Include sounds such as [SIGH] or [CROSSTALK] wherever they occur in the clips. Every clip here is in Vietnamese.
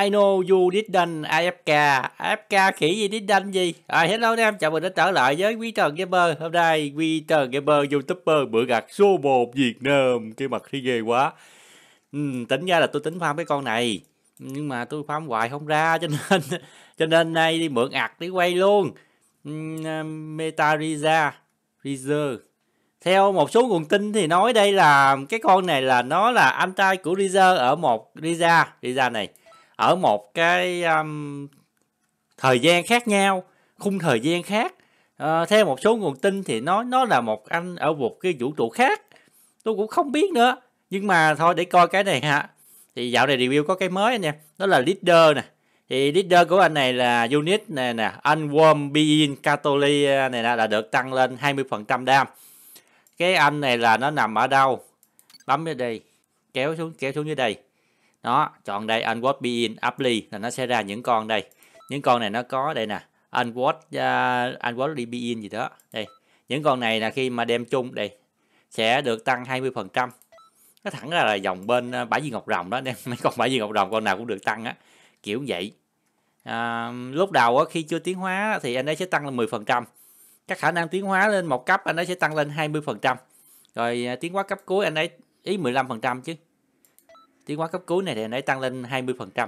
I know you didn't AFK AFK khỉ gì didn't gì à, Hello anh em, chào mừng đã trở lại với Quy Gamer Hôm nay Quy Gamer Youtuber bữa gặt số 1 Việt Nam Cái mặt thấy ghê quá ừ, Tính ra là tôi tính farm cái con này Nhưng mà tôi farm hoài không ra Cho nên [LAUGHS] cho nên nay đi mượn ạc để quay luôn ừ, à, Meta Riza Riza theo một số nguồn tin thì nói đây là cái con này là nó là anh trai của Riza ở một Riza Riza này ở một cái um, thời gian khác nhau khung thời gian khác à, theo một số nguồn tin thì nó nó là một anh ở một cái vũ trụ khác tôi cũng không biết nữa nhưng mà thôi để coi cái này ha thì dạo này review có cái mới nha, đó là leader nè thì leader của anh này là unit này nè anh warm Being Catoli này là được tăng lên 20% đam cái anh này là nó nằm ở đâu bấm ở đây kéo xuống kéo xuống dưới đây đó chọn đây be in apply là nó sẽ ra những con đây những con này nó có đây nè unwatch uh, unwatch in gì đó đây những con này là khi mà đem chung đây sẽ được tăng 20 phần trăm nó thẳng ra là dòng bên uh, bãi viên ngọc rồng đó nên [LAUGHS] mấy con bãi viên ngọc rồng con nào cũng được tăng á kiểu vậy à, lúc đầu á, khi chưa tiến hóa thì anh ấy sẽ tăng lên 10 phần trăm các khả năng tiến hóa lên một cấp anh ấy sẽ tăng lên 20 phần trăm rồi à, tiến hóa cấp cuối anh ấy ý 15 phần trăm chứ tiến hóa cấp cứu này thì nãy tăng lên 20%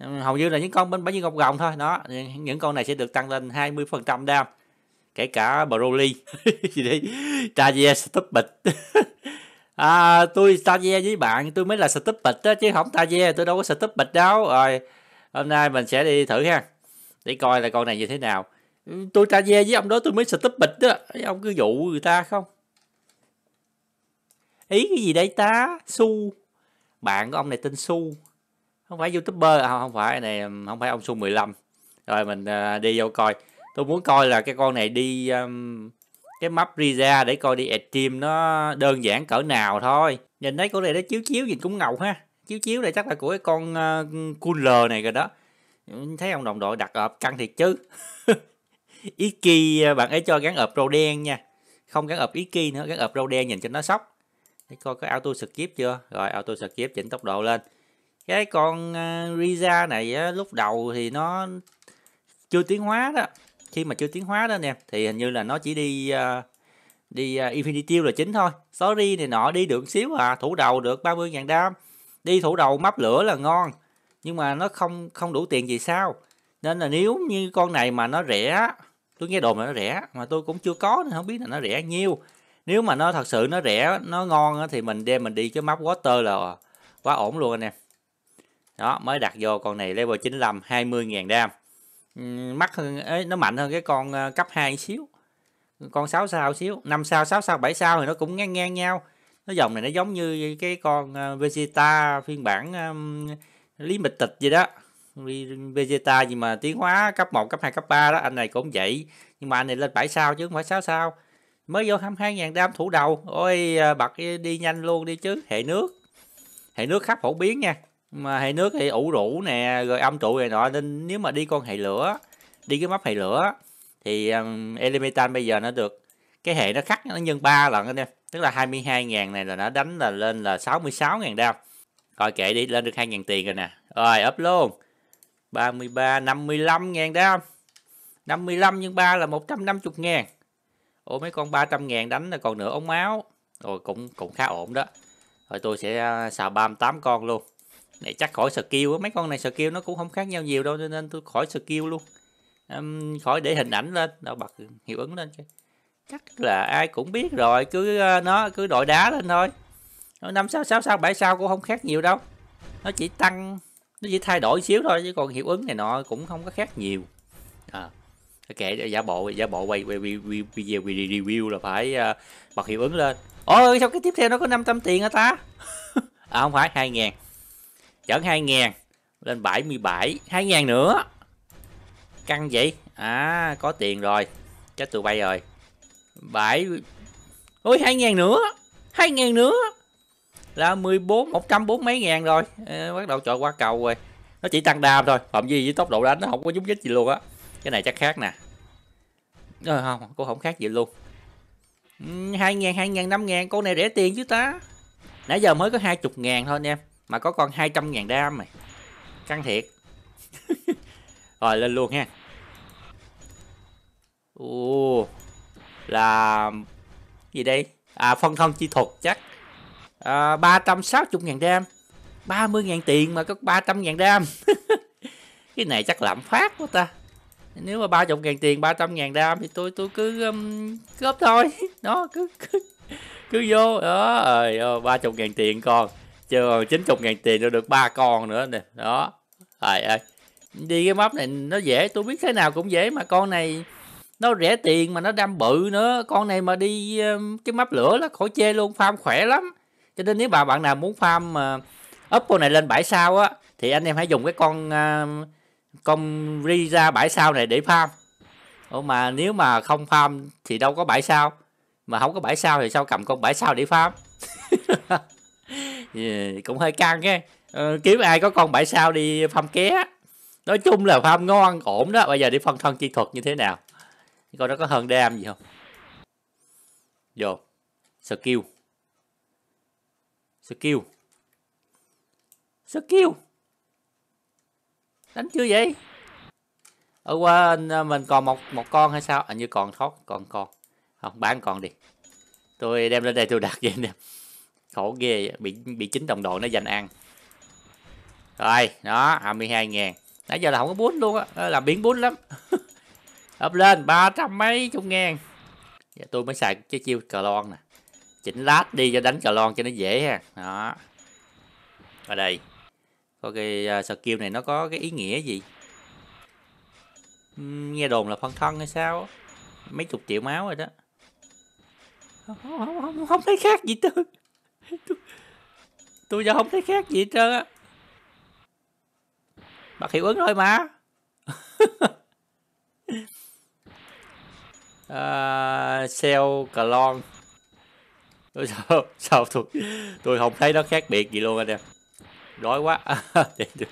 hầu như là những con bên bánh như gọc gồng thôi đó những con này sẽ được tăng lên 20% đam kể cả Broly gì [LAUGHS] đấy Traje stupid [LAUGHS] à, tôi Traje với bạn tôi mới là stupid đó chứ không Traje tôi đâu có bịch đâu rồi hôm nay mình sẽ đi thử ha để coi là con này như thế nào tôi Traje với ông đó tôi mới bịch đó ông cứ dụ người ta không ý cái gì đây ta su bạn của ông này tên Su không phải youtuber à, không phải này không phải ông Su 15 rồi mình uh, đi vô coi tôi muốn coi là cái con này đi um, cái map Riza để coi đi extreme nó đơn giản cỡ nào thôi nhìn thấy con này nó chiếu chiếu nhìn cũng ngầu ha chiếu chiếu này chắc là của cái con uh, cooler này rồi đó thấy ông đồng đội đặt ợp căng thiệt chứ Iki [LAUGHS] à, bạn ấy cho gắn ợp râu đen nha không gắn ợp Iki nữa gắn ợp râu đen nhìn cho nó sốc để coi có auto skip chưa rồi auto skip chỉnh tốc độ lên cái con à, Riza này á, lúc đầu thì nó chưa tiến hóa đó khi mà chưa tiến hóa đó nè thì hình như là nó chỉ đi uh, đi uh, Infinity là chính thôi sorry này nọ đi được xíu à thủ đầu được 30.000 đam đi thủ đầu mắp lửa là ngon nhưng mà nó không không đủ tiền gì sao nên là nếu như con này mà nó rẻ tôi nghe đồ mà nó rẻ mà tôi cũng chưa có nên không biết là nó rẻ nhiêu nếu mà nó thật sự nó rẻ nó ngon thì mình đem mình đi cái map water là quá ổn luôn anh em đó mới đặt vô con này level 95 20.000 đam mắc hơn ấy, nó mạnh hơn cái con ờ, cấp 2 xíu con 6 sao xíu 5 sao 6 sao 7 sao thì nó cũng ngang ngang nhau nó dòng này nó giống như cái con ờ, Vegeta phiên bản um, lý mịch tịch gì đó Vegeta gì mà tiến hóa cấp 1 cấp 2 cấp 3 đó anh này cũng vậy nhưng mà anh này lên 7 sao chứ không phải 6 sao mới vô 22 ngàn đam thủ đầu ôi à, bật đi nhanh luôn đi chứ hệ nước hệ nước khắp phổ biến nha mà hệ nước thì ủ rũ nè rồi âm trụ này nọ nên nếu mà đi con hệ lửa đi cái mắt hệ lửa thì um, Elemental bây giờ nó được cái hệ nó khắc nó nhân 3 lần anh em tức là 22 ngàn này là nó đánh là lên là 66 ngàn đam coi kệ đi lên được 2 ngàn tiền rồi nè rồi up luôn 33 55.000 đam 55 nhân 3 là 150 ngàn ô mấy con 300 ngàn đánh là còn nửa ống máu rồi cũng cũng khá ổn đó rồi tôi sẽ à, xào 38 con luôn này chắc khỏi skill á mấy con này skill nó cũng không khác nhau nhiều đâu cho nên tôi khỏi skill luôn um, khỏi để hình ảnh lên đâu bật hiệu ứng lên chứ chắc là ai cũng biết rồi cứ à, nó cứ đội đá lên thôi năm sao sáu sao bảy sao cũng không khác nhiều đâu nó chỉ tăng nó chỉ thay đổi xíu thôi chứ còn hiệu ứng này nọ cũng không có khác nhiều à kệ giả bộ giả bộ quay quay video review là phải uh, bật hiệu ứng lên ôi sao cái tiếp theo nó có 500 tiền hả ta [LAUGHS] à không phải hai ngàn chẩn hai ngàn lên 77 hai ngàn nữa căng vậy à có tiền rồi chết tụi bay rồi bảy ôi hai ngàn nữa hai ngàn nữa là 14 140 mấy ngàn rồi à, bắt đầu chọi qua cầu rồi nó chỉ tăng đam thôi phạm gì với tốc độ đánh nó không có nhúng nhích gì luôn á cái này chắc khác nè ờ, không cô không khác gì luôn hai ngàn hai ngàn năm ngàn con này rẻ tiền chứ ta nãy giờ mới có hai chục ngàn thôi anh em mà có con hai trăm ngàn đam mày căng thiệt [LAUGHS] rồi lên luôn ha ồ là gì đây à phân thông chi thuật chắc à, ba trăm sáu chục ngàn đam 30.000 tiền mà có 300.000 đam [LAUGHS] cái này chắc lạm phát quá ta nếu mà ba chục ngàn tiền ba trăm ngàn đam thì tôi tôi cứ um, góp thôi [LAUGHS] đó cứ cứ cứ vô đó rồi ờ, ba chục ngàn tiền con chưa chín chục ngàn tiền nó được ba con nữa nè đó rồi ơi đi cái map này nó dễ tôi biết thế nào cũng dễ mà con này nó rẻ tiền mà nó đam bự nữa con này mà đi um, cái map lửa là khỏi chê luôn farm khỏe lắm cho nên nếu bà bạn nào muốn farm mà uh, up con này lên bãi sao á thì anh em hãy dùng cái con uh, công ri ra bãi sao này để farm Ủa mà nếu mà không farm thì đâu có bãi sao, mà không có bãi sao thì sao cầm con bãi sao để farm [LAUGHS] cũng hơi căng cái ờ, kiếm ai có con bãi sao đi farm ké nói chung là farm ngon ổn đó bây giờ đi phân thân chi thuật như thế nào con nó có hơn đam gì không vô skill skill skill đánh chưa vậy ở qua à, mình còn một một con hay sao à, như còn thoát còn con, không bán còn đi tôi đem lên đây tôi đặt vậy nè khổ ghê bị bị chính đồng đội nó giành ăn rồi đó 22 ngàn nãy giờ là không có bún luôn á à, là biến bún lắm ấp [LAUGHS] lên ba trăm mấy chục ngàn dạ, tôi mới xài cái chiêu cờ lon nè chỉnh lát đi cho đánh cờ lon cho nó dễ ha đó ở đây Coi cái à, skill này nó có cái ý nghĩa gì Nghe đồn là phân thân hay sao Mấy chục triệu máu rồi đó Không, không, không, thấy khác gì tôi [LAUGHS] Tôi giờ không thấy khác gì hết trơn á Bật hiệu ứng thôi mà uh, [LAUGHS] Cell Clone Tôi [LAUGHS] sao, sao tôi, tôi không thấy nó khác biệt gì luôn anh em đói quá để tôi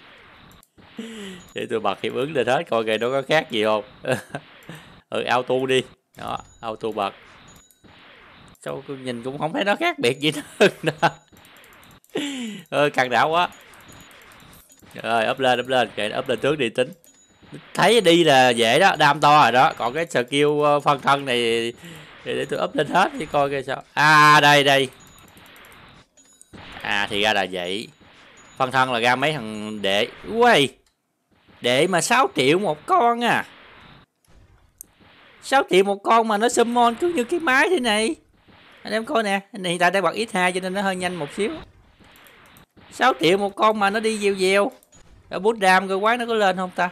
để tôi bật hiệu ứng lên hết coi kìa nó có khác gì không [LAUGHS] ừ auto đi đó auto bật sao cứ nhìn cũng không thấy nó khác biệt gì nữa [LAUGHS] ừ, càng đảo quá rồi up lên up lên kệ ấp lên trước đi tính thấy đi là dễ đó đam to rồi đó còn cái skill ờ, phân thân này để, để tôi up lên hết đi coi coi sao à đây đây à thì ra là vậy phân thân là ra mấy thằng đệ quay đệ mà 6 triệu một con à 6 triệu một con mà nó summon cứ như cái máy thế này anh em coi nè này hiện tại đang bật ít 2 cho nên nó hơi nhanh một xíu 6 triệu một con mà nó đi dèo dèo rồi bút đam cơ quái nó có lên không ta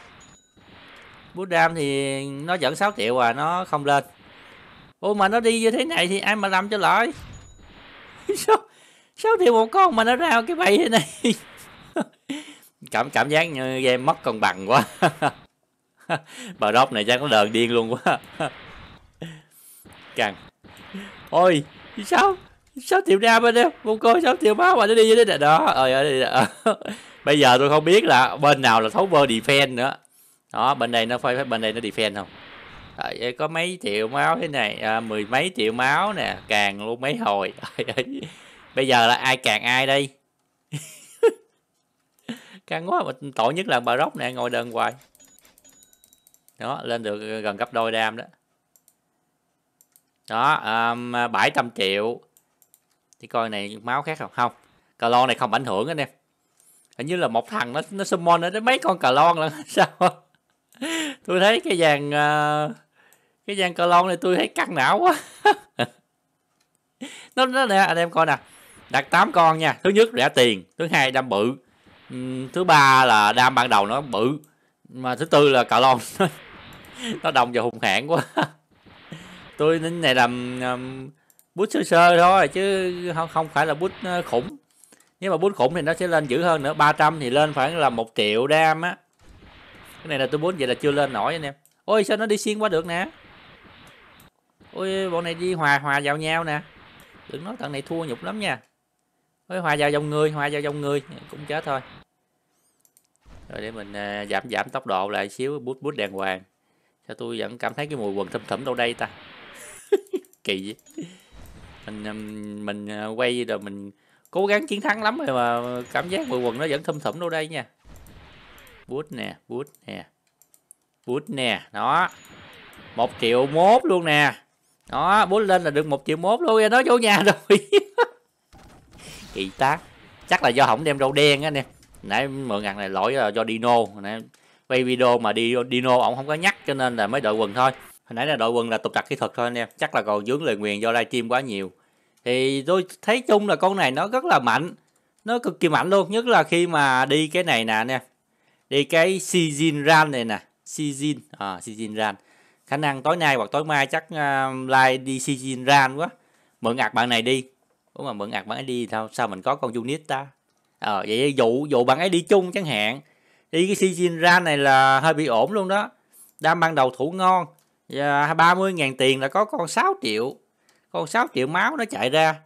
bút đam thì nó dẫn 6 triệu à nó không lên ô mà nó đi như thế này thì ai mà làm cho lợi sao [LAUGHS] triệu một con mà nó ra cái bầy thế này cảm cảm giác như game mất cân bằng quá [LAUGHS] bà đốc này chắc nó đờn điên luôn quá [LAUGHS] càng ôi sao sao tiểu nam bên em một cô sao tiểu máu mà nó đi như thế này đó ơi ơi [LAUGHS] bây giờ tôi không biết là bên nào là thấu bơ defend nữa đó bên đây nó phải bên đây nó defend không à, có mấy triệu máu thế này à, mười mấy triệu máu nè càng luôn mấy hồi bây giờ là ai càng ai đây căng quá mà tội nhất là bà rốc nè ngồi đơn hoài đó lên được gần gấp đôi đam đó đó um, 700 à, triệu thì coi này máu khác không không cà lon này không ảnh hưởng anh em hình như là một thằng nó nó summon nó đến mấy con cà lon là [LAUGHS] sao tôi thấy cái vàng à, cái vàng cà lon này tôi thấy căng não quá [LAUGHS] nó nó nè anh em coi nè đặt 8 con nha thứ nhất rẻ tiền thứ hai đâm bự Ừ, thứ ba là đam ban đầu nó bự mà thứ tư là cà lon [LAUGHS] nó đồng và hùng hãn quá [LAUGHS] tôi đến này làm um, bút sơ sơ thôi chứ không không phải là bút ờ, khủng nếu mà bút khủng thì nó sẽ lên dữ hơn nữa 300 thì lên khoảng là một triệu đam á cái này là tôi muốn vậy là chưa lên nổi anh em ôi sao nó đi xuyên qua được nè ôi bọn này đi hòa hòa vào nhau nè đừng nói thằng này thua nhục lắm nha với hoa dao dông người hoa dao dông người cũng chết thôi rồi để mình à, giảm giảm tốc độ lại xíu bút bút đàng hoàng cho tôi vẫn cảm thấy cái mùi quần thâm thẩm đâu đây ta [LAUGHS] kỳ vậy mình à, mình à, quay rồi mình cố gắng chiến thắng lắm rồi mà cảm giác mùi quần nó vẫn thâm thẩm đâu đây nha bút nè bút nè bút nè đó một triệu mốt luôn nè đó bút lên là được một triệu mốt luôn nói vô nhà rồi [LAUGHS] kỳ tá chắc là do hỏng đem râu đen á nè nãy mượn ngàn này lỗi là do dino nãy quay video mà đi dino ổng không có nhắc cho nên là mới đội quần thôi hồi nãy là đội quần là tục tặc kỹ thuật thôi anh em chắc là còn dướng lời nguyền do livestream quá nhiều thì tôi thấy chung là con này nó rất là mạnh nó cực kỳ mạnh luôn nhất là khi mà đi cái này nè anh em đi cái season Ran này nè season à, Sijin Ran khả năng tối nay hoặc tối mai chắc uh, à, like đi season Ran quá mượn ngặt bạn này đi ủa mà mượn ạc bằng ID sao sao mình có con unit ta ờ à, vậy dụ dụ bằng ID chung chẳng hạn đi cái Sijin ra này là hơi bị ổn luôn đó đam ban đầu thủ ngon và 30.000 tiền là có con 6 triệu con 6 triệu máu nó chạy ra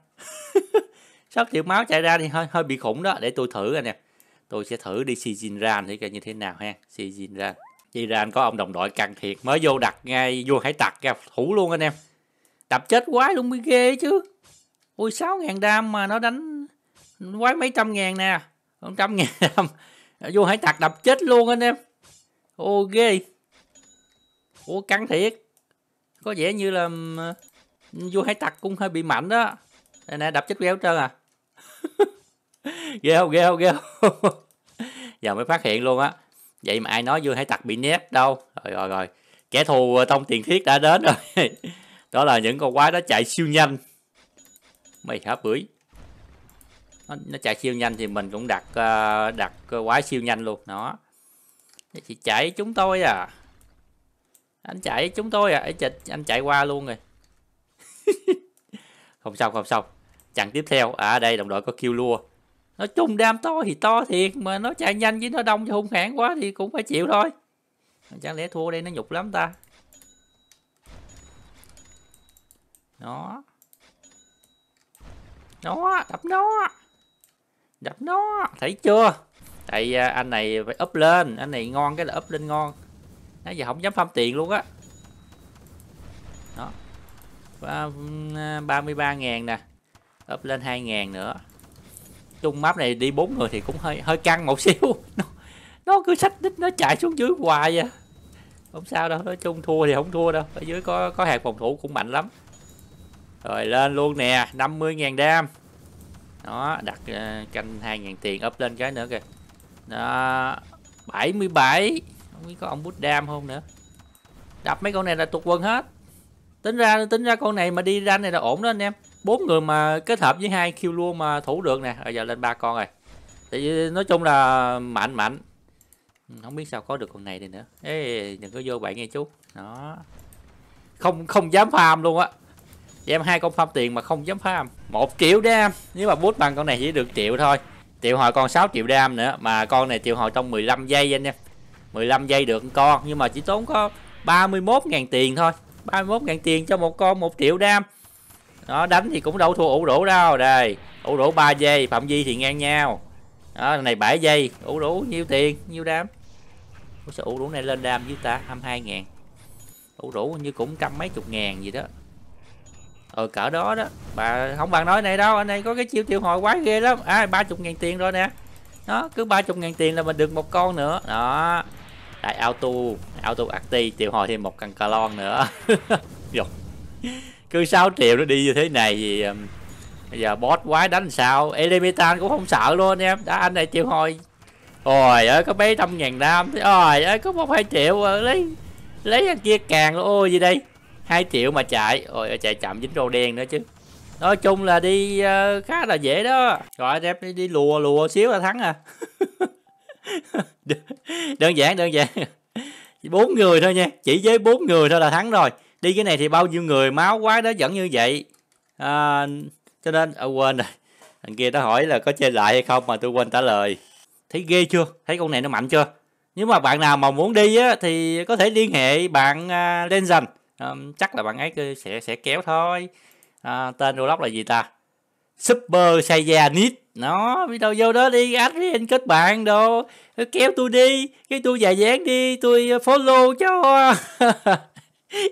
6 [LAUGHS] triệu máu chạy ra thì hơi hơi bị khủng đó để tôi thử rồi nè tôi sẽ thử đi Sijin ra thì coi như thế nào ha Sijin ra Iran có ông đồng đội cần thiệt mới vô đặt ngay vô hải tặc ra thủ luôn anh em đập chết quái luôn mới ghê chứ ui 6 ngàn đam mà nó đánh quái mấy trăm ngàn nè còn trăm ngàn đam [LAUGHS] vô hải tặc đập chết luôn anh em ô ghê ô căng thiệt có vẻ như là vua hải tặc cũng hơi bị mạnh đó nè, nè đập chết gheo trơn à [LAUGHS] ghê không ghê không ghê không [LAUGHS] giờ mới phát hiện luôn á vậy mà ai nói vua hải tặc bị nép đâu rồi rồi rồi kẻ thù ờ, tông tiền thiết đã đến rồi đó là những con quái đó chạy siêu nhanh mày hả bưởi nó, nó chạy siêu nhanh thì mình cũng đặt ờ, đặt quá siêu nhanh luôn nó thì chạy chúng tôi à anh chạy chúng tôi à chạy anh chạy qua luôn rồi [LAUGHS] không sao không sao chặn tiếp theo à đây đồng đội có kêu lua nói chung đam to thì to thiệt mà nó chạy nhanh với nó đông thì hung hãn quá thì cũng phải chịu thôi chẳng lẽ thua đây nó nhục lắm ta nó nó đập nó đập nó thấy chưa tại à, anh này phải up lên anh này ngon cái là up lên ngon Nó giờ không dám phong tiền luôn á đó. đó 33 à, ngàn nè up lên 2 ngàn nữa chung map này đi bốn người thì cũng hơi hơi căng một [LAUGHS] xíu nó, nó cứ sách đích nó chạy xuống dưới hoài vậy à. không sao đâu nói chung thua thì không thua đâu ở dưới có có hạt phòng thủ cũng mạnh lắm rồi lên luôn nè 50.000 đam Đó đặt uh, canh 2.000 tiền up lên cái nữa kìa Đó 77 Không biết có ông bút đam không nữa Đập mấy con này là tụt quân hết Tính ra tính ra con này mà đi ra này là ổn đó anh em bốn người mà kết hợp với hai kill luôn mà thủ được nè Bây giờ lên ba con rồi Thì nói chung là mạnh mạnh ừ, Không biết sao có được con này đi nữa Ê đừng có vô bạn nghe chú Đó Không không dám farm luôn á em hai con farm tiền mà không dám farm. một triệu đam. Nếu mà bút bằng con này chỉ được triệu thôi. Triệu hồi còn 6 triệu đam nữa mà con này triệu hồi trong 15 giây anh em. 15 giây được con nhưng mà chỉ tốn có 31.000 tiền thôi. 31.000 tiền cho một con 1 triệu đam. nó đánh thì cũng đâu thua ủ rũ đâu. Đây, ủ rũ 3 giây, Phạm Di thì ngang nhau. Đó, này 7 giây, ủ rũ nhiêu tiền, nhiêu đam. Ủa ủ rũ này lên đam với ta 22 ngàn Ủ rũ như cũng trăm mấy chục ngàn gì đó ừ cỡ đó đó bà không bằng nói này đâu anh này có cái chiêu triệu hồi quá ghê lắm à ba chục ngàn tiền rồi nè nó cứ ba chục ngàn tiền là mình được một con nữa đó đại auto auto acti triệu hồi thêm một căn cà nữa rồi [LAUGHS] cứ 6 triệu nó đi như thế này thì bây giờ boss quái đánh sao elementan cũng không sợ luôn anh em đã anh này triệu hồi ôi ơi có mấy trăm ngàn nam ôi ơi có một hai triệu ờ, lấy lấy kia càng ôi gì đây 2 triệu mà chạy ôi chạy chậm dính rô đen nữa chứ nói chung là đi uh, khá là dễ đó rồi đẹp đi, đi lùa lùa xíu là thắng à [LAUGHS] đơn giản đơn giản bốn người thôi nha chỉ với bốn người thôi là thắng rồi đi cái này thì bao nhiêu người máu quá đó vẫn như vậy à, cho nên à, quên rồi Anh kia nó hỏi là có chơi lại hay không mà tôi quên trả lời thấy ghê chưa thấy con này nó mạnh chưa nếu mà bạn nào mà muốn đi á thì có thể liên hệ bạn uh, Lenzen Ờm, chắc là bạn ấy sẽ sẽ kéo thôi. À, tên Rolock là gì ta? Super Saiyanit nó biết đâu vô đó đi anh kết bạn đồ kéo tôi đi cái tôi dài dáng đi tôi ờ, follow cho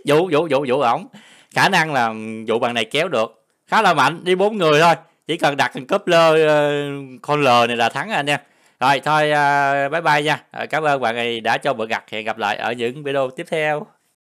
vụ vụ vụ vụ ổng khả năng là vụ bạn này kéo được khá là mạnh đi bốn người thôi chỉ cần đặt thằng cấp lơ ờ, con lờ này là thắng anh em rồi thôi ờ, bye bye nha cảm ơn bạn này đã cho bữa gặp hẹn gặp lại ở những video tiếp theo